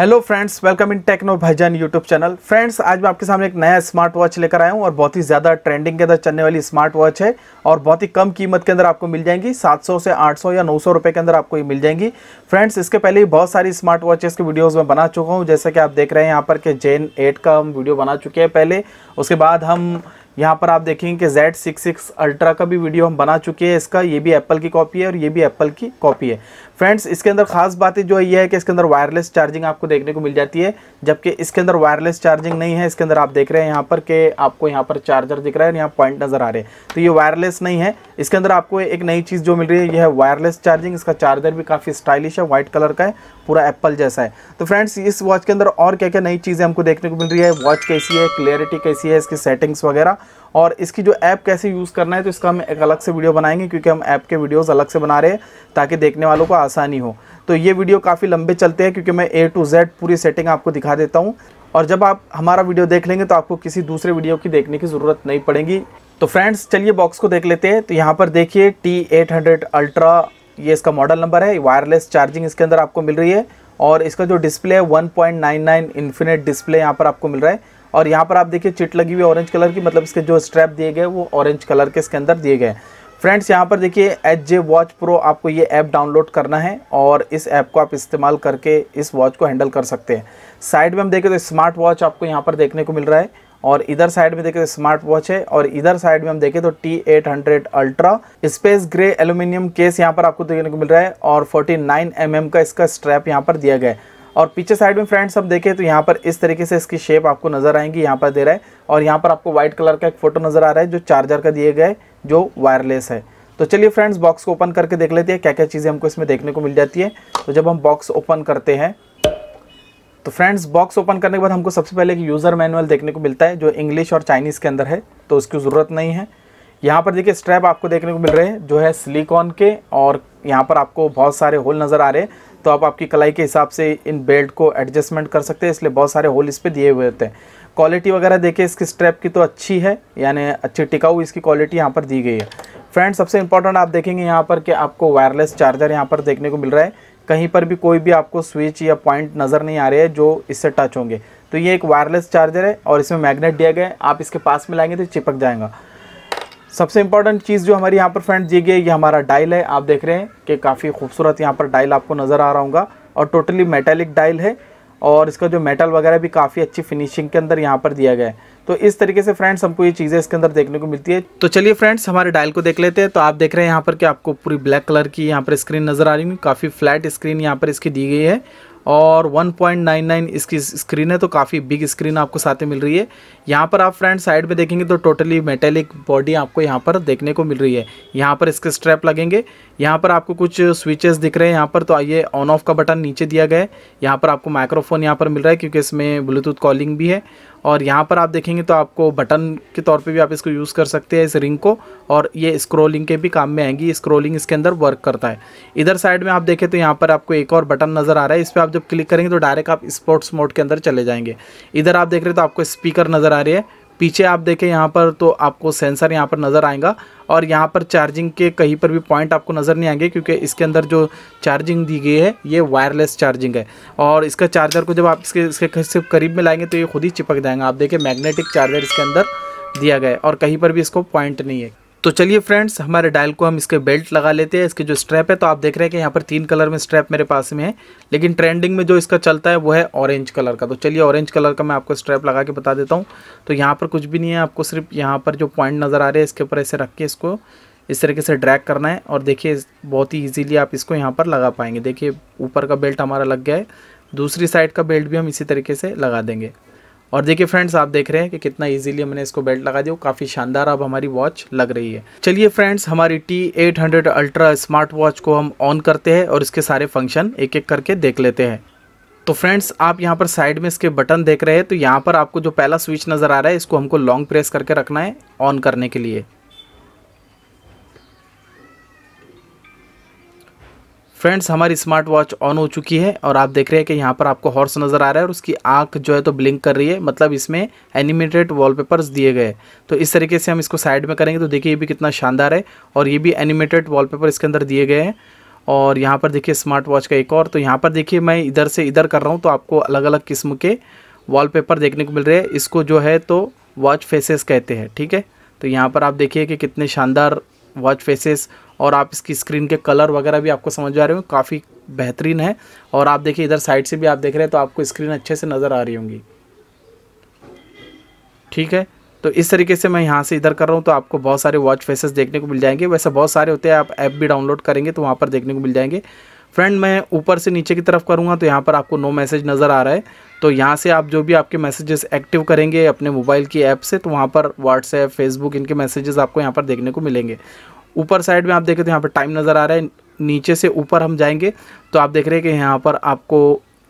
hello friends welcome in techno Bhajan YouTube channel friends आज मैं आपके सामने एक नया स्मार्ट वॉच लेकर आया हूं और बहुत ही ज़्यादा ट्रेंडिंग के अंदर चलने वाली स्मार्ट वॉच है और बहुत ही कम कीमत के अंदर आपको मिल जाएंगी 700 से 800 या 900 रुपए के अंदर आपको ये मिल जाएंगी फ्रेंड्स इसके पहले ही बहुत सारी स्मार्ट वॉचेस की वीडियोज़ में बना चुका हूँ जैसे कि आप देख रहे हैं यहाँ पर कि जेन एट का हम वीडियो बना चुके हैं पहले उसके बाद हम यहाँ पर आप देखेंगे कि सिक्स सिक्स अल्ट्रा का भी वीडियो हम बना चुके हैं इसका ये भी एप्पल की कॉपी है और ये भी एप्पल की कॉपी है फ्रेंड्स इसके अंदर खास बातें जो है ये है कि इसके अंदर वायरलेस चार्जिंग आपको देखने को मिल जाती है जबकि इसके अंदर वायरलेस चार्जिंग नहीं है इसके अंदर आप देख रहे हैं यहाँ पर कि आपको यहाँ पर चार्जर दिख रहा है और यहाँ पॉइंट नज़र आ रहे हैं तो ये वायरलेस नहीं है इसके अंदर आपको एक नई चीज़ जो मिल रही है यह है वायरलेस चार्जिंग इसका चार्जर भी काफ़ी स्टाइलिश है वाइट कलर का है पूरा एप्पल जैसा है तो फ्रेंड्स इस वॉच के अंदर और क्या क्या नई चीज़ें हमको देखने को मिल रही है वॉच कैसी है क्लियरिटी कैसी है इसकी सेटिंग्स वगैरह और इसकी जो ऐप कैसे यूज़ करना है तो इसका हम एक अलग से वीडियो बनाएंगे क्योंकि हम ऐप के वीडियोस अलग से बना रहे हैं ताकि देखने वालों को आसानी हो तो ये वीडियो काफ़ी लंबे चलते हैं क्योंकि मैं ए टू जेड पूरी सेटिंग आपको दिखा देता हूँ और जब आप हमारा वीडियो देख लेंगे तो आपको किसी दूसरे वीडियो की देखने की ज़रूरत नहीं पड़ेगी तो फ्रेंड्स चलिए बॉक्स को देख लेते हैं तो यहाँ पर देखिए टी एट हंड्रेड अल्ट्रा ये इसका मॉडल नंबर है वायरलेस चार्जिंग इसके अंदर आपको मिल रही है और इसका जो डिस्प्ले है वन पॉइंट डिस्प्ले यहाँ पर आपको मिल रहा है और यहाँ पर आप देखिए चिट लगी हुई ऑरेंज कलर की मतलब इसके जो स्ट्रैप दिए गए वो ऑरेंज कलर के इसके अंदर दिए गए फ्रेंड्स यहाँ पर देखिए एच जे वॉच प्रो आपको ये ऐप डाउनलोड करना है और इस ऐप को आप इस्तेमाल करके इस वॉच को हैंडल कर सकते हैं साइड में हम देखें तो स्मार्ट वॉच आपको यहाँ पर देखने को मिल रहा है और इधर साइड में देखें तो स्मार्ट वॉच है और इधर साइड में हम देखें तो T eight hundred ultra space grey aluminium case यहाँ पर आपको देखने को मिल रहा है और फोर्टी नाइन एम एम का इसका स्ट्रैप यहाँ पर दिया गया है और पीछे साइड में फ्रेंड्स हम देखें तो यहाँ पर इस तरीके से इसकी शेप आपको नज़र आएंगी यहाँ पर दे रहा है और यहाँ पर आपको व्हाइट कलर का एक फोटो नज़र आ रहा है जो चार्जर का दिए गए जो वायरलेस है तो चलिए फ्रेंड्स बॉक्स को ओपन करके देख लेते हैं क्या क्या चीज़ें हमको इसमें देखने को मिल जाती है तो जब हम बॉक्स ओपन करते हैं तो फ्रेंड्स बॉक्स ओपन करने के बाद हमको सबसे पहले एक यूज़र मैनुअल देखने को मिलता है जो इंग्लिश और चाइनीज़ के अंदर है तो उसकी ज़रूरत नहीं है यहाँ पर देखिए स्ट्रैप आपको देखने को मिल रहे हैं जो है सिलिकॉन के और यहाँ पर आपको बहुत सारे होल नज़र आ रहे हैं तो आप आपकी कलाई के हिसाब से इन बेल्ट को एडजस्टमेंट कर सकते हैं इसलिए बहुत सारे होल इस पर दिए हुए होते हैं क्वालिटी वगैरह देखिए इसकी स्ट्रैप की तो अच्छी है यानी अच्छी टिकाऊ इसकी क्वालिटी यहाँ पर दी गई है फ्रेंड्स सबसे इंपॉर्टेंट आप देखेंगे यहाँ पर कि आपको वायरलेस चार्जर यहाँ पर देखने को मिल रहा है कहीं पर भी कोई भी आपको स्विच या पॉइंट नज़र नहीं आ रहे हैं जो इससे टच होंगे तो ये एक वायरलेस चार्जर है और इसमें मैग्नेट दिया गया है आप इसके पास में लाएंगे तो चिपक जाएगा सबसे इंपॉर्टेंट चीज़ जो हमारी यहाँ पर फ्रेंड ये गई ये हमारा डायल है आप देख रहे हैं कि काफ़ी खूबसूरत यहाँ पर डायल आपको नज़र आ रहा होगा और टोटली मेटेलिक डायल है और इसका जो मेटल वगैरह भी काफ़ी अच्छी फिनिशिंग के अंदर यहाँ पर दिया गया है तो इस तरीके से फ्रेंड्स हमको ये चीज़ें इसके अंदर देखने को मिलती है तो चलिए फ्रेंड्स हमारे डायल को देख लेते हैं तो आप देख रहे हैं यहाँ पर कि आपको पूरी ब्लैक कलर की यहाँ पर स्क्रीन नज़र आ रही है काफ़ी फ्लैट स्क्रीन यहाँ पर इसकी दी गई है और 1.99 इसकी स्क्रीन है तो काफ़ी बिग स्क्रीन आपको साथ में मिल रही है यहाँ पर आप फ्रंट साइड में देखेंगे तो टोटली मेटेलिक बॉडी आपको यहाँ पर देखने को मिल रही है यहाँ पर इसके स्ट्रैप लगेंगे यहाँ पर आपको कुछ स्विचेस दिख रहे हैं यहाँ पर तो आइए ऑन ऑफ का बटन नीचे दिया गया है यहाँ पर आपको माइक्रोफोन यहाँ पर मिल रहा है क्योंकि इसमें ब्लूटूथ कॉलिंग भी है और यहाँ पर आप देखेंगे तो आपको बटन के तौर पे भी आप इसको यूज़ कर सकते हैं इस रिंग को और ये स्क्रोलिंग के भी काम में आएंगी स्क्रोलिंग इसके अंदर वर्क करता है इधर साइड में आप देखें तो यहाँ पर आपको एक और बटन नज़र आ रहा है इस पर आप जब क्लिक करेंगे तो डायरेक्ट आप स्पोर्ट्स मोड के अंदर चले जाएंगे इधर आप देख रहे तो आपको स्पीकर नज़र आ रही है पीछे आप देखें यहाँ पर तो आपको सेंसर यहाँ पर नज़र आएगा और यहाँ पर चार्जिंग के कहीं पर भी पॉइंट आपको नज़र नहीं आएंगे क्योंकि इसके अंदर जो चार्जिंग दी गई है ये वायरलेस चार्जिंग है और इसका चार्जर को जब आप इसके इसके सिर्फ करीब में लाएंगे तो ये खुद ही चिपक जाएंगे आप देखें मैग्नेटिक चार्जर इसके अंदर दिया गया है और कहीं पर भी इसको पॉइंट नहीं है तो चलिए फ्रेंड्स हमारे डायल को हम इसके बेल्ट लगा लेते हैं इसके जो स्ट्रैप है तो आप देख रहे हैं कि यहाँ पर तीन कलर में स्ट्रैप मेरे पास में है लेकिन ट्रेंडिंग में जो इसका चलता है वो है ऑरेंज कलर का तो चलिए ऑरेंज कलर का मैं आपको स्ट्रैप लगा के बता देता हूँ तो यहाँ पर कुछ भी नहीं है आपको सिर्फ यहाँ पर जो पॉइंट नज़र आ रहे हैं इसके ऊपर ऐसे रख के इसको इस तरीके से ड्रैक करना है और देखिए बहुत ही ईजीली आप इसको यहाँ पर लगा पाएंगे देखिए ऊपर का बेल्ट हमारा लग गया है दूसरी साइड का बेल्ट भी हम इसी तरीके से लगा देंगे और देखिए फ्रेंड्स आप देख रहे हैं कि कितना इजीली हमने इसको बेल्ट लगा दिया काफ़ी शानदार अब हमारी वॉच लग रही है चलिए फ्रेंड्स हमारी T eight hundred ultra smart watch को हम ऑन करते हैं और इसके सारे फंक्शन एक एक करके देख लेते हैं तो फ्रेंड्स आप यहाँ पर साइड में इसके बटन देख रहे हैं तो यहाँ पर आपको जो पहला स्विच नज़र आ रहा है इसको हमको लॉन्ग प्रेस करके रखना है ऑन करने के लिए फ्रेंड्स हमारी स्मार्ट वॉच ऑन हो चुकी है और आप देख रहे हैं कि यहाँ पर आपको हॉर्स नज़र आ रहा है और उसकी आंख जो है तो ब्लिंक कर रही है मतलब इसमें एनिमेटेड वॉलपेपर्स दिए गए तो इस तरीके से हम इसको साइड में करेंगे तो देखिए ये भी कितना शानदार है और ये भी एनिमेटेड वॉलपेपर इसके अंदर दिए गए हैं और यहाँ पर देखिए स्मार्ट वॉच का एक और तो यहाँ पर देखिए मैं इधर से इधर कर रहा हूँ तो आपको अलग अलग किस्म के वॉलपेपर देखने को मिल रहे हैं इसको जो है तो वॉच फेसेस कहते हैं ठीक है तो यहाँ पर आप देखिए कि कितने शानदार वॉच फेसेस और आप इसकी स्क्रीन के कलर वगैरह भी आपको समझ आ रहे हो काफ़ी बेहतरीन है और आप देखिए इधर साइड से भी आप देख रहे हैं तो आपको स्क्रीन अच्छे से नज़र आ रही होंगी ठीक है तो इस तरीके से मैं यहाँ से इधर कर रहा हूँ तो आपको बहुत सारे वॉच फेसेस देखने को मिल जाएंगे वैसे बहुत सारे होते हैं आप ऐप भी डाउनलोड करेंगे तो वहाँ पर देखने को मिल जाएंगे फ्रेंड मैं ऊपर से नीचे की तरफ करूँगा तो यहाँ पर आपको नो मैसेज नज़र आ रहा है तो यहाँ से आप जो भी आपके मैसेजेस एक्टिव करेंगे अपने मोबाइल की ऐप से तो वहाँ पर व्हाट्सएप फेसबुक इनके मैसेजेस आपको यहाँ पर देखने को मिलेंगे ऊपर साइड में आप देखें तो यहाँ पर टाइम नज़र आ रहा है नीचे से ऊपर हम जाएंगे तो आप देख रहे हैं कि यहाँ पर आपको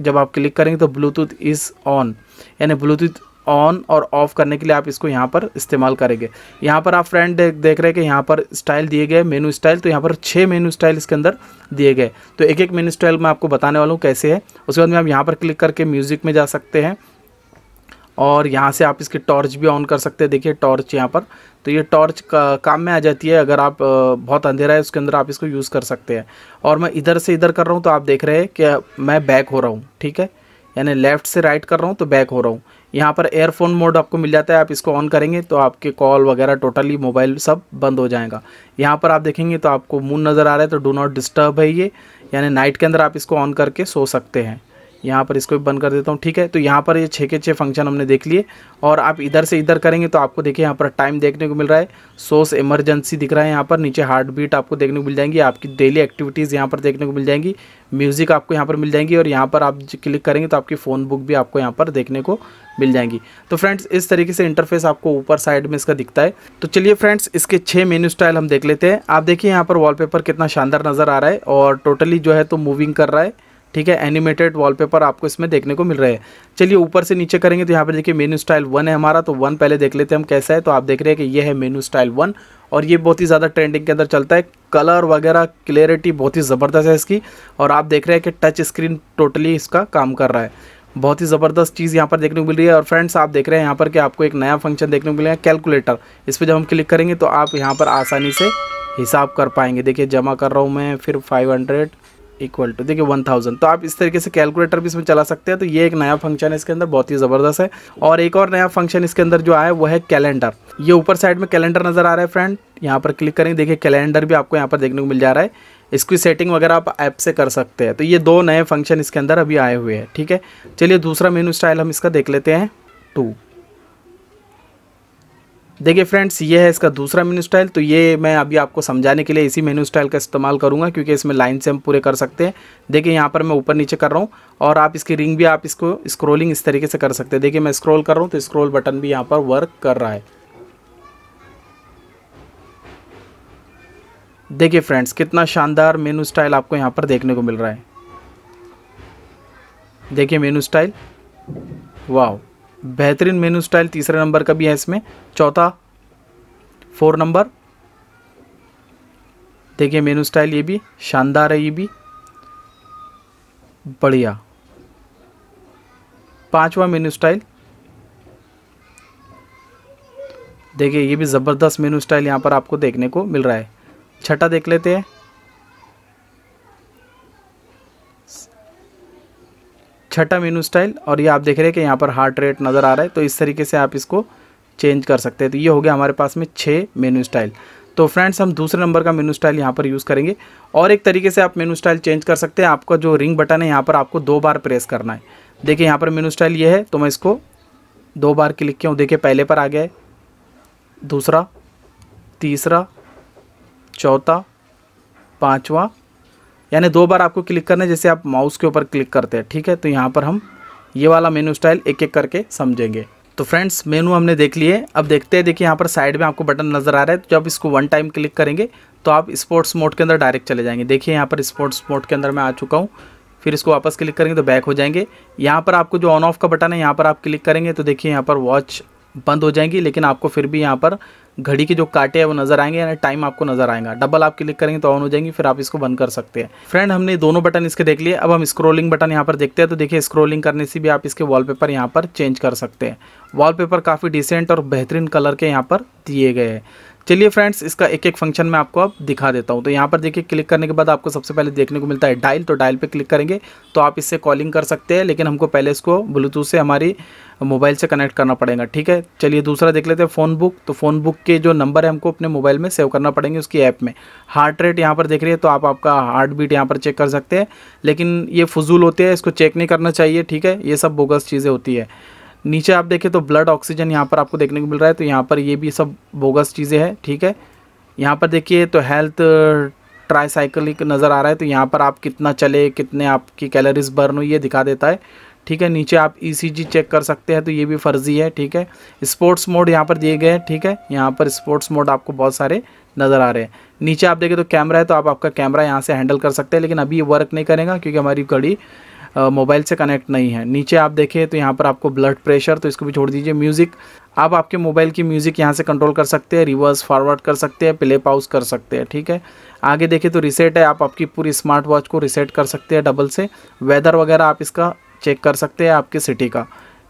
जब आप क्लिक करेंगे तो ब्लूटूथ इज़ ऑन यानी ब्लूटूथ ऑन और ऑफ़ करने के लिए आप इसको यहाँ पर इस्तेमाल करेंगे यहाँ पर आप फ्रेंड देख देख रहे हैं कि यहाँ पर स्टाइल दिए गए मेनू स्टाइल तो यहाँ पर छः मेनू स्टाइल इसके अंदर दिए गए तो एक एक मेनू स्टाइल मैं आपको बताने वाला हूँ कैसे है उसके बाद में आप यहाँ पर क्लिक करके म्यूज़िक में जा सकते हैं और यहाँ से आप इसकी टॉर्च भी ऑन कर सकते हैं देखिए टॉर्च यहाँ पर तो ये टॉर्च का काम में आ जाती है अगर आप बहुत अंधेरा है उसके अंदर आप इसको यूज़ कर सकते हैं और मैं इधर से इधर कर रहा हूँ तो आप देख रहे हैं कि मैं बैक हो रहा हूँ ठीक है यानी लेफ़्ट से राइट कर रहा हूँ तो बैक हो रहा हूँ यहाँ पर एयरफोन मोड आपको मिल जाता है आप इसको ऑन करेंगे तो आपके कॉल वगैरह टोटली मोबाइल सब बंद हो जाएगा यहाँ पर आप देखेंगे तो आपको मून नज़र आ रहा है तो डो नॉट डिस्टर्ब है ये यानी नाइट के अंदर आप इसको ऑन करके सो सकते हैं यहाँ पर इसको भी बंद कर देता हूँ ठीक है तो यहाँ पर ये छः के छः फंक्शन हमने देख लिए और आप इधर से इधर करेंगे तो आपको देखिए यहाँ पर टाइम देखने को मिल रहा है सोर्स इमरजेंसी दिख रहा है यहाँ पर नीचे हार्ट बीट आपको देखने को मिल जाएंगी आपकी डेली एक्टिविटीज़ यहाँ पर देखने को मिल जाएंगी म्यूज़िक आपको यहाँ पर मिल जाएंगी और यहाँ पर आप क्लिक करेंगे तो आपकी फ़ोन बुक भी आपको यहाँ पर देखने को मिल जाएंगी तो फ्रेंड्स इस तरीके से इंटरफेस आपको ऊपर साइड में इसका दिखता है तो चलिए फ्रेंड्स इसके छः मेन्यू स्टाइल हम देख लेते हैं आप देखिए यहाँ पर वॉलपेपर कितना शानदार नज़र आ रहा है और टोटली जो है तो मूविंग कर रहा है ठीक है एनिमेटेड वॉलपेपर आपको इसमें देखने को मिल रहे हैं चलिए ऊपर से नीचे करेंगे तो यहाँ पर देखिए मेनू स्टाइल वन है हमारा तो वन पहले देख लेते हैं हम कैसा है तो आप देख रहे हैं कि ये है मेनू स्टाइल वन और ये बहुत ही ज़्यादा ट्रेंडिंग के अंदर चलता है कलर वगैरह क्लियरिटी बहुत ही ज़बरदस्त है इसकी और आप देख रहे हैं कि टच स्क्रीन टोटली इसका काम कर रहा है बहुत ही ज़बरदस्त चीज़ यहाँ पर देखने को मिल रही है और फ्रेंड्स आप देख रहे हैं यहाँ पर कि आपको एक नया फंक्शन देखने को मिलेगा कैलकुलेटर इस पर जब हम क्लिक करेंगे तो आप यहाँ पर आसानी से हिसाब कर पाएंगे देखिए जमा कर रहा हूँ मैं फिर फाइव हंड्रेड इक्वल टू देखिए वन थाउजेंड तो आप इस तरीके से कैलकुलेटर भी इसमें चला सकते हैं तो ये एक नया फंक्शन है इसके अंदर बहुत ही ज़बरदस्त है और एक और नया फंक्शन इसके अंदर जो आया वो है कैलेंडर ये ऊपर साइड में कैलेंडर नज़र आ रहा है फ्रेंड यहाँ पर क्लिक करेंगे देखिए कैलेंडर भी आपको यहाँ पर देखने को मिल जा रहा है इसकी सेटिंग वगैरह आप ऐप से कर सकते हैं तो ये दो नए फंक्शन इसके अंदर अभी आए हुए हैं ठीक है चलिए दूसरा मेनू स्टाइल हम इसका देख लेते हैं टू देखिए फ्रेंड्स ये है इसका दूसरा मेनू स्टाइल तो ये मैं अभी आपको समझाने के लिए इसी मेनू स्टाइल का इस्तेमाल करूँगा क्योंकि इसमें लाइन से हम पूरे कर सकते हैं देखिए यहाँ पर मैं ऊपर नीचे कर रहा हूँ और आप इसकी रिंग भी आप इसको स्क्रोलिंग इस तरीके से कर सकते हैं देखिए मैं स्क्रोल कर रहा हूँ तो स्क्रोल बटन भी यहाँ पर वर्क कर रहा है देखिए फ्रेंड्स कितना शानदार मेनू स्टाइल आपको यहाँ पर देखने को मिल रहा है देखिए मेनू स्टाइल वाह बेहतरीन मेनू स्टाइल तीसरे नंबर का भी है इसमें चौथा फोर नंबर देखिए मेनू स्टाइल ये भी शानदार है ये भी बढ़िया पांचवा मेनू स्टाइल देखिए ये भी ज़बरदस्त मेनू स्टाइल यहाँ पर आपको देखने को मिल रहा है छठा देख लेते हैं छठा मेनू स्टाइल और ये आप देख रहे हैं कि यहाँ पर हार्ट रेट नज़र आ रहा है तो इस तरीके से आप इसको चेंज कर सकते हैं तो ये हो गया हमारे पास में छः मेनू स्टाइल तो फ्रेंड्स हम दूसरे नंबर का मेनू स्टाइल यहाँ पर यूज़ करेंगे और एक तरीके से आप मेनू स्टाइल चेंज कर सकते हैं आपका जो रिंग बटन है यहाँ पर आपको दो बार प्रेस करना है देखिए यहाँ पर मेनू स्टाइल ये है तो मैं इसको दो बार क्लिक किया हूँ देखिए पहले पर आ गया है दूसरा तीसरा चौथा पाँचवा यानी दो बार आपको क्लिक करना है जैसे आप माउस के ऊपर क्लिक करते हैं ठीक है तो यहाँ पर हम ये वाला मेनू स्टाइल एक एक करके समझेंगे तो फ्रेंड्स मेनू हमने देख लिए अब देखते हैं देखिए यहाँ पर साइड में आपको बटन नज़र आ रहा है तो जब इसको वन टाइम क्लिक करेंगे तो आप स्पोर्ट्स मोड के अंदर डायरेक्ट चले जाएंगे देखिए यहाँ पर स्पोर्ट्स मोड के अंदर मैं आ चुका हूँ फिर इसको वापस क्लिक करेंगे तो बैक हो जाएंगे यहाँ पर आपको जो ऑन ऑफ का बटन है यहाँ पर आप क्लिक करेंगे तो देखिए यहाँ पर वॉच बंद हो जाएंगी लेकिन आपको फिर भी यहाँ पर घड़ी के जो काटे हैं वो नज़र आएंगे यानी टाइम आपको नज़र आएगा डबल आप क्लिक करेंगे तो ऑन हो जाएंगी फिर आप इसको बंद कर सकते हैं फ्रेंड हमने दोनों बटन इसके देख लिए अब हम स्क्रोलिंग बटन यहाँ पर देखते हैं तो देखिए स्क्रोलिंग करने से भी आप इसके वॉलपेपर यहाँ पर चेंज कर सकते हैं वॉलपेपर काफ़ी डिसेंट और बेहतरीन कलर के यहाँ पर दिए गए हैं चलिए फ्रेंड्स इसका एक एक फंक्शन मैं आपको अब दिखा देता हूँ तो यहाँ पर देखिए क्लिक करने के बाद आपको सबसे पहले देखने को मिलता है डायल तो डायल पे क्लिक करेंगे तो आप इससे कॉलिंग कर सकते हैं लेकिन हमको पहले इसको ब्लूटूथ से हमारी मोबाइल से कनेक्ट करना पड़ेगा ठीक है चलिए दूसरा देख लेते हैं फ़ोन बुक तो फ़ोन बुक के जो नंबर है हमको अपने मोबाइल में सेव करना पड़ेंगे उसकी ऐप में हार्ट रेट यहाँ पर देख रही है तो आप आपका हार्ट बीट यहाँ पर चेक कर सकते हैं लेकिन ये फजूल होते हैं इसको चेक नहीं करना चाहिए ठीक है ये सब बोगस चीज़ें होती है नीचे आप देखें तो ब्लड ऑक्सीजन यहाँ पर आपको देखने को मिल रहा है तो यहाँ पर ये भी सब बोगस चीज़ें हैं ठीक है यहाँ पर देखिए तो हेल्थ ट्राईसाइकिलिक नज़र आ रहा है तो यहाँ पर आप कितना चले कितने आपकी कैलोरीज बर्न हुई ये दिखा देता है ठीक है नीचे आप ईसीजी e चेक कर सकते हैं तो ये भी फर्जी है ठीक है स्पोर्ट्स मोड यहाँ पर दिए गए हैं ठीक है यहाँ पर स्पोर्ट्स मोड आपको बहुत सारे नज़र आ रहे हैं नीचे आप देखें तो कैमरा है तो आप आपका कैमरा यहाँ से हैंडल कर सकते हैं लेकिन अभी ये वर्क नहीं करेगा क्योंकि हमारी घड़ी मोबाइल से कनेक्ट नहीं है नीचे आप देखें तो यहाँ पर आपको ब्लड प्रेशर तो इसको भी छोड़ दीजिए म्यूज़िक आप आपके मोबाइल की म्यूज़िक यहाँ से कंट्रोल कर सकते हैं रिवर्स फॉरवर्ड कर सकते हैं प्ले पाउस कर सकते हैं ठीक है आगे देखें तो रिसेट है आप आपकी पूरी स्मार्ट वॉच को रिसेट कर सकते हैं डबल से वेदर वगैरह आप इसका चेक कर सकते हैं आपके सिटी का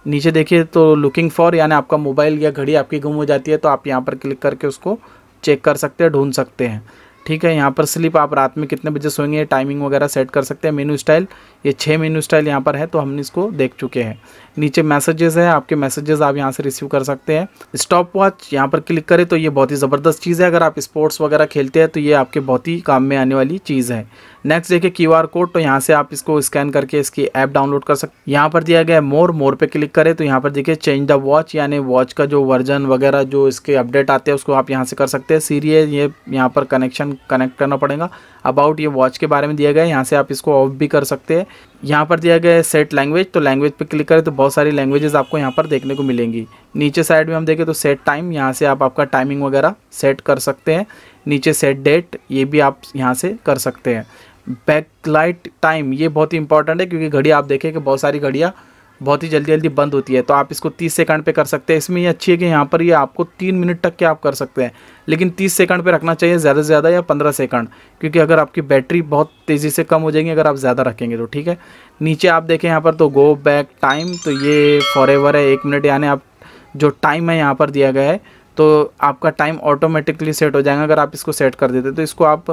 नीचे देखिए तो लुकिंग फॉर यानी आपका मोबाइल या घड़ी आपकी गुम हो जाती है तो आप यहाँ पर क्लिक करके उसको चेक कर सकते हैं ढूंढ सकते हैं ठीक है यहाँ पर स्लिप आप रात में कितने बजे सोएंगे टाइमिंग वगैरह सेट कर सकते हैं मेनू स्टाइल ये छः मेनू स्टाइल यहाँ पर है तो हमने इसको देख चुके हैं नीचे मैसेजेस है आपके मैसेजेस आप यहाँ से रिसीव कर सकते हैं स्टॉप वॉच यहाँ पर क्लिक करें तो ये बहुत ही ज़बरदस्त चीज़ है अगर आप स्पोर्ट्स वगैरह खेलते हैं तो ये आपके बहुत ही काम में आने वाली चीज़ है नेक्स्ट देखिए क्यू आर कोड तो यहाँ से आप इसको स्कैन करके इसकी ऐप डाउनलोड कर सकते यहाँ पर दिया गया मोर मोर पे क्लिक करें तो यहाँ पर देखिए चेंज द वॉच यानी वॉच का जो वर्जन वगैरह जो इसके अपडेट आते हैं उसको आप यहाँ से कर सकते हैं सीरियल ये यहाँ पर कनेक्शन कनेक्ट करना पड़ेगा अबाउट ये वॉच के बारे में दिया गया है यहाँ से आप इसको ऑफ भी कर सकते हैं यहाँ पर दिया गया है सेट लैंग्वेज तो लैंग्वेज पे क्लिक करें तो बहुत सारी लैंग्वेजेस आपको यहाँ पर देखने को मिलेंगी नीचे साइड में हम देखें तो सेट टाइम यहाँ से आप आपका टाइमिंग वगैरह सेट कर सकते हैं नीचे सेट डेट ये भी आप यहाँ से कर सकते हैं बैकलाइट टाइम ये बहुत ही इंपॉर्टेंट है क्योंकि घड़ी आप देखें कि बहुत सारी घड़ियाँ बहुत ही जल्दी जल्दी बंद होती है तो आप इसको 30 सेकंड पे कर सकते हैं इसमें ये अच्छी है कि यहाँ पर ये आपको तीन मिनट तक के आप कर सकते हैं लेकिन 30 सेकंड पे रखना चाहिए ज़्यादा से ज़्यादा या 15 सेकंड क्योंकि अगर आपकी बैटरी बहुत तेज़ी से कम हो जाएगी अगर आप ज़्यादा रखेंगे तो ठीक है नीचे आप देखें यहाँ पर तो गो बैक टाइम तो ये फॉर है एक मिनट यानी आप जो टाइम है यहाँ पर दिया गया है तो आपका टाइम ऑटोमेटिकली सेट हो जाएगा अगर आप इसको सेट कर देते तो इसको आप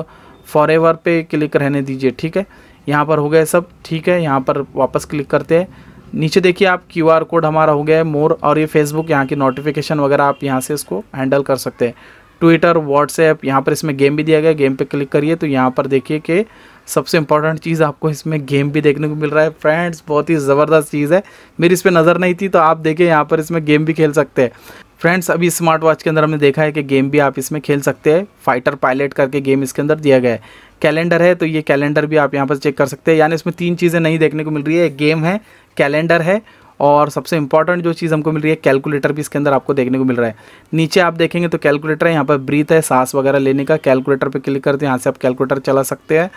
फॉर एवर पे क्लिक रहने दीजिए ठीक है यहाँ पर हो गया सब ठीक है यहाँ पर वापस क्लिक करते हैं नीचे देखिए आप क्यू आर कोड हमारा हो गया है मोर और ये फेसबुक यहाँ की नोटिफिकेशन वगैरह आप यहाँ से इसको हैंडल कर सकते हैं ट्विटर व्हाट्सएप यहाँ पर इसमें गेम भी दिया गया गेम पे क्लिक करिए तो यहाँ पर देखिए कि सबसे इंपॉर्टेंट चीज़ आपको इसमें गेम भी देखने को मिल रहा है फ्रेंड्स बहुत ही ज़बरदस्त चीज़ है मेरी इस पर नज़र नहीं थी तो आप देखिए यहाँ पर इसमें गेम भी खेल सकते हैं फ्रेंड्स अभी स्मार्ट वॉच के अंदर हमने देखा है कि गेम भी आप इसमें खेल सकते हैं फाइटर पायलट करके गेम इसके अंदर दिया गया है कैलेंडर है तो ये कैलेंडर भी आप यहाँ पर चेक कर सकते हैं यानी इसमें तीन चीज़ें नहीं देखने को मिल रही है एक गेम है कैलेंडर है और सबसे इंपॉर्टेंट जो चीज़ हमको मिल रही है कैलकुलेटर भी इसके अंदर आपको देखने को मिल रहा है नीचे आप देखेंगे तो कैलकुलेटर है यहाँ पर ब्रीथ है सांस वगैरह लेने का कैलकुलेटर पर क्लिक करते हैं यहाँ से आप कैलकुलेटर चला सकते हैं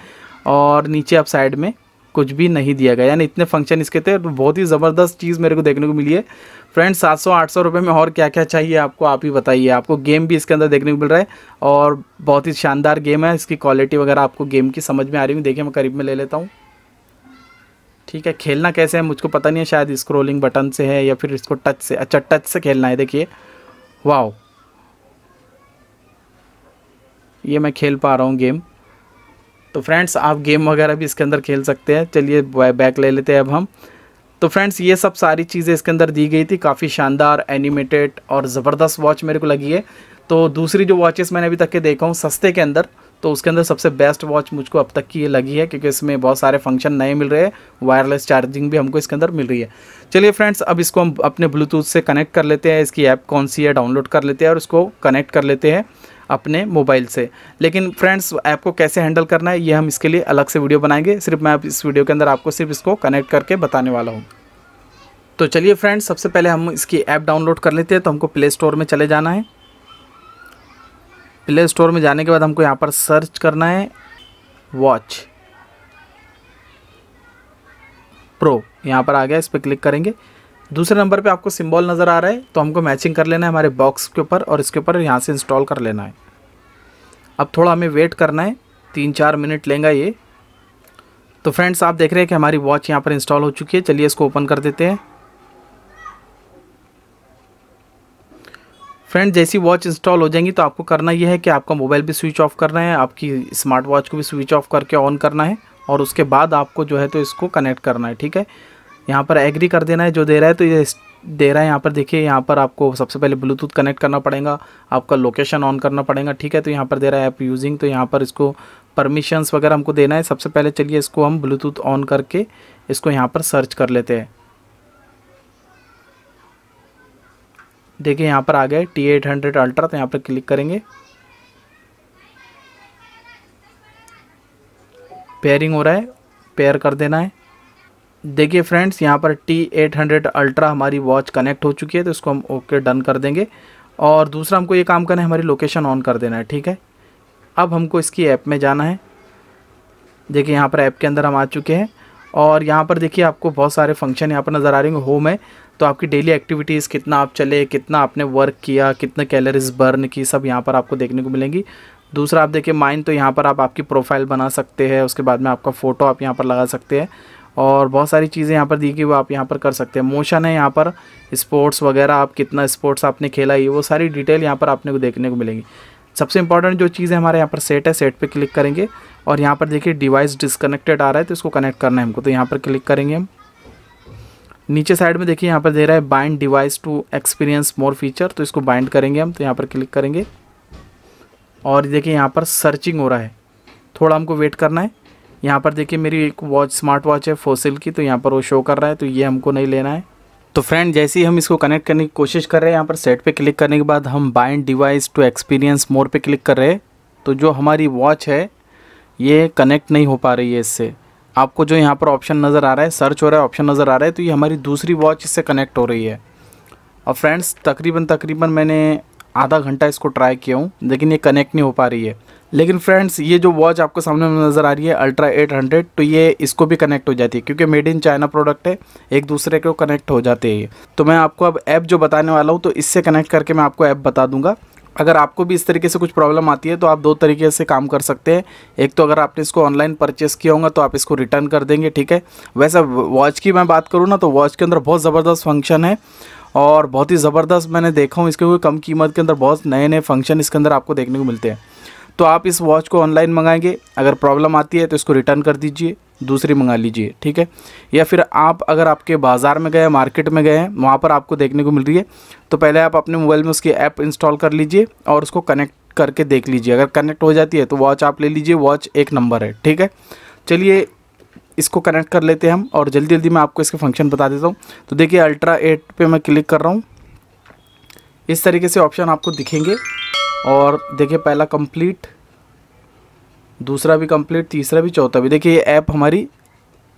और नीचे आप साइड में कुछ भी नहीं दिया गया यानी इतने फंक्शन इसके थे तो बहुत ही ज़बरदस्त चीज़ मेरे को देखने को मिली है फ्रेंड्स सात सौ आठ सौ रुपये में और क्या क्या चाहिए आपको आप ही बताइए आपको गेम भी इसके अंदर देखने को मिल रहा है और बहुत ही शानदार गेम है इसकी क्वालिटी वगैरह आपको गेम की समझ में आ रही हूँ देखिए मैं करीब में ले लेता हूँ ठीक है खेलना कैसे है मुझको पता नहीं है शायद स्क्रोलिंग बटन से है या फिर इसको टच से अच्छा टच से खेलना है देखिए वाओ ये मैं खेल पा रहा हूँ गेम तो फ्रेंड्स आप गेम वगैरह भी इसके अंदर खेल सकते हैं चलिए बैक ले लेते हैं अब हम तो फ्रेंड्स ये सब सारी चीज़ें इसके अंदर दी गई थी काफ़ी शानदार एनिमेटेड और ज़बरदस्त वॉच मेरे को लगी है तो दूसरी जो वॉचेस मैंने अभी तक के देखा हूँ सस्ते के अंदर तो उसके अंदर सबसे बेस्ट वॉच मुझको अब तक की ये लगी है क्योंकि इसमें बहुत सारे फंक्शन नए मिल रहे हैं वायरलेस चार्जिंग भी हमको इसके अंदर मिल रही है चलिए फ्रेंड्स अब इसको हम अपने ब्लूटूथ से कनेक्ट कर लेते हैं इसकी ऐप कौन सी है डाउनलोड कर लेते हैं और उसको कनेक्ट कर लेते हैं अपने मोबाइल से लेकिन फ्रेंड्स ऐप को कैसे हैंडल करना है ये हम इसके लिए अलग से वीडियो बनाएंगे सिर्फ मैं इस वीडियो के अंदर आपको सिर्फ इसको कनेक्ट करके बताने वाला हूँ तो चलिए फ्रेंड्स सबसे पहले हम इसकी ऐप डाउनलोड कर लेते हैं तो हमको प्ले स्टोर में चले जाना है प्ले स्टोर में जाने के बाद हमको यहाँ पर सर्च करना है वॉच प्रो यहाँ पर आ गया इस पर क्लिक करेंगे दूसरे नंबर पे आपको सिंबल नज़र आ रहा है तो हमको मैचिंग कर लेना है हमारे बॉक्स के ऊपर और इसके ऊपर यहाँ से इंस्टॉल कर लेना है अब थोड़ा हमें वेट करना है तीन चार मिनट लेंगे ये तो फ्रेंड्स आप देख रहे हैं कि हमारी वॉच यहाँ पर इंस्टॉल हो चुकी है चलिए इसको ओपन कर देते हैं फ्रेंड जैसी वॉच इंस्टॉल हो जाएंगी तो आपको करना यह है कि आपका मोबाइल भी स्विच ऑफ करना है आपकी स्मार्ट वॉच को भी स्विच ऑफ करके ऑन करना है और उसके बाद आपको जो है तो इसको कनेक्ट करना है ठीक है यहाँ पर एग्री कर देना है जो दे रहा है तो ये दे रहा है यहाँ पर देखिए यहाँ पर आपको सबसे पहले ब्लूटूथ कनेक्ट करना पड़ेगा आपका लोकेशन ऑन करना पड़ेगा ठीक है तो यहाँ पर दे रहा है ऐप यूजिंग तो यहाँ पर इसको परमिशंस वगैरह हमको देना है सबसे पहले चलिए इसको हम ब्लूटूथ ऑन करके इसको यहाँ पर सर्च कर लेते हैं देखिए यहाँ पर आ गए टी एट हंड्रेड अल्ट्रा तो यहाँ पर क्लिक करेंगे पेयरिंग हो रहा है पेयर कर देना है देखिए फ्रेंड्स यहाँ पर टी एट हंड्रेड अल्ट्रा हमारी वॉच कनेक्ट हो चुकी है तो इसको हम ओके डन कर देंगे और दूसरा हमको ये काम करना है हमारी लोकेशन ऑन कर देना है ठीक है अब हमको इसकी ऐप में जाना है देखिए यहाँ पर ऐप के अंदर हम आ चुके हैं और यहाँ पर देखिए आपको बहुत सारे फंक्शन यहाँ पर नज़र आ रहे हैं होम है तो आपकी डेली एक्टिविटीज़ कितना आप चले कितना आपने वर्क किया कितने कैलरीज बर्न की सब यहाँ पर आपको देखने को मिलेंगी दूसरा आप देखिए माइंड तो यहाँ पर आप आपकी प्रोफाइल बना सकते हैं उसके बाद में आपका फ़ोटो आप यहाँ पर लगा सकते हैं और बहुत सारी चीज़ें यहाँ पर दी गई वो आप यहाँ पर कर सकते हैं मोशन है यहाँ पर स्पोर्ट्स वगैरह आप कितना स्पोर्ट्स आपने खेला ये वो सारी डिटेल यहाँ पर आपने को देखने को मिलेंगी सबसे इंपॉर्टेंट जो चीज़ें हमारे यहाँ पर सेट है सेट पे क्लिक करेंगे और यहाँ पर देखिए डिवाइस डिसकनेक्टेड आ रहा है तो इसको कनेक्ट करना है हमको तो यहाँ पर क्लिक करेंगे हम नीचे साइड में देखिए यहाँ पर दे रहा है bind device to experience more feature तो इसको बाइंड करेंगे हम तो यहाँ पर क्लिक करेंगे और देखिए यहाँ पर सर्चिंग हो रहा है थोड़ा हमको वेट करना है यहाँ पर देखिए मेरी एक वॉच स्मार्ट वॉच है फोसिल की तो यहाँ पर वो शो कर रहा है तो ये हमको नहीं लेना है तो फ्रेंड जैसे ही हम इसको कनेक्ट करने की कोशिश कर रहे हैं यहाँ पर सेट पे क्लिक करने के बाद हम bind device to experience more पे क्लिक कर रहे हैं तो जो हमारी वॉच है ये कनेक्ट नहीं हो पा रही है इससे आपको जो यहाँ पर ऑप्शन नज़र आ रहा है सर्च हो रहा है ऑप्शन नज़र आ रहा है तो ये हमारी दूसरी वॉच इससे कनेक्ट हो रही है और फ्रेंड्स तकरीबन तकरीबन मैंने आधा घंटा इसको ट्राई किया हूँ लेकिन ये कनेक्ट नहीं हो पा रही है लेकिन फ्रेंड्स ये जो वॉच आपको सामने में नज़र आ रही है अल्ट्रा 800 तो ये इसको भी कनेक्ट हो जाती है क्योंकि मेड इन चाइना प्रोडक्ट है एक दूसरे को कनेक्ट हो जाते हैं तो मैं आपको अब ऐप जो बताने वाला हूँ तो इससे कनेक्ट करके मैं आपको ऐप बता दूंगा अगर आपको भी इस तरीके से कुछ प्रॉब्लम आती है तो आप दो तरीके से काम कर सकते हैं एक तो अगर आपने इसको ऑनलाइन परचेस किया होगा तो आप इसको रिटर्न कर देंगे ठीक है वैसे वॉच की मैं बात करूँ ना तो वॉच के अंदर बहुत ज़बरदस्त फंक्शन है और बहुत ही ज़बरदस्त मैंने देखा हूँ इसके कोई कम कीमत के अंदर बहुत नए नए फंक्शन इसके अंदर आपको देखने को मिलते हैं तो आप इस वॉच को ऑनलाइन मंगाएंगे अगर प्रॉब्लम आती है तो इसको रिटर्न कर दीजिए दूसरी मंगा लीजिए ठीक है या फिर आप अगर आपके बाज़ार में गए मार्केट में गए हैं वहाँ पर आपको देखने को मिल रही है तो पहले आप अपने मोबाइल में उसकी ऐप इंस्टॉल कर लीजिए और उसको कनेक्ट करके देख लीजिए अगर कनेक्ट हो जाती है तो वॉच आप ले लीजिए वॉच एक नंबर है ठीक है चलिए इसको कनेक्ट कर लेते हैं हम और जल्दी जल्दी मैं आपको इसके फंक्शन बता देता हूँ तो देखिए अल्ट्रा एट पे मैं क्लिक कर रहा हूँ इस तरीके से ऑप्शन आपको दिखेंगे और देखिए पहला कंप्लीट दूसरा भी कंप्लीट तीसरा भी चौथा भी देखिए ये ऐप हमारी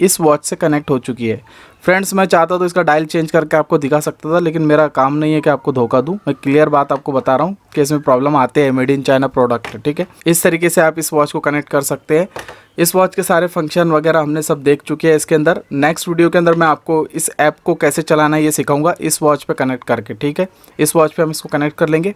इस वॉच से कनेक्ट हो चुकी है फ्रेंड्स मैं चाहता तो इसका डायल चेंज करके आपको दिखा सकता था लेकिन मेरा काम नहीं है कि आपको धोखा दूँ मैं क्लियर बात आपको बता रहा हूँ कि इसमें प्रॉब्लम आते हैं मेड इन चाइना प्रोडक्ट ठीक है इस तरीके से आप इस वॉच को कनेक्ट कर सकते हैं इस वॉच के सारे फंक्शन वगैरह हमने सब देख चुके हैं इसके अंदर नेक्स्ट वीडियो के अंदर मैं आपको इस ऐप को कैसे चलाना है ये सिखाऊंगा इस वॉच पे कनेक्ट करके ठीक है इस वॉच पे हम इसको कनेक्ट कर लेंगे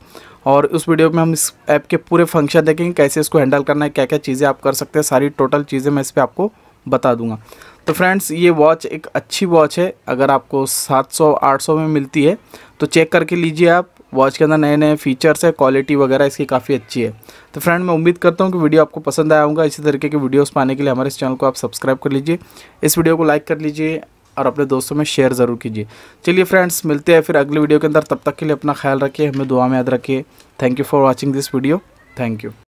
और उस वीडियो में हम इस ऐप के पूरे फंक्शन देखेंगे कैसे इसको हैंडल करना है क्या क्या चीज़ें आप कर सकते हैं सारी टोटल चीज़ें मैं इस पर आपको बता दूंगा तो फ्रेंड्स ये वॉच एक अच्छी वॉच है अगर आपको 700 800 में मिलती है तो चेक करके लीजिए आप वॉच के अंदर नए नए फीचर्स है क्वालिटी वगैरह इसकी काफ़ी अच्छी है तो फ्रेंड मैं उम्मीद करता हूँ कि वीडियो आपको पसंद आया होगा इसी तरीके के वीडियोस पाने के लिए हमारे इस चैनल को आप सब्सक्राइब कर लीजिए इस वीडियो को लाइक कर लीजिए और अपने दोस्तों में शेयर ज़रूर कीजिए चलिए फ्रेंड्स मिलते हैं फिर अगले वीडियो के अंदर तब तक के लिए अपना ख्याल रखिए हमें दुआ में याद रखिए thank you for watching this video thank you